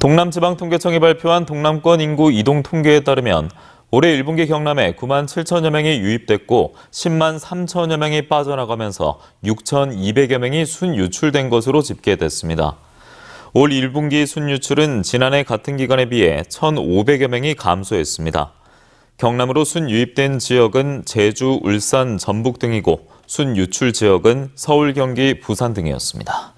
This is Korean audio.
동남지방통계청이 발표한 동남권 인구 이동 통계에 따르면 올해 1분기 경남에 9만 7천여 명이 유입됐고 10만 3천여 명이 빠져나가면서 6,200여 명이 순유출된 것으로 집계됐습니다. 올 1분기 순유출은 지난해 같은 기간에 비해 1,500여 명이 감소했습니다. 경남으로 순유입된 지역은 제주, 울산, 전북 등이고 순유출 지역은 서울, 경기, 부산 등이었습니다.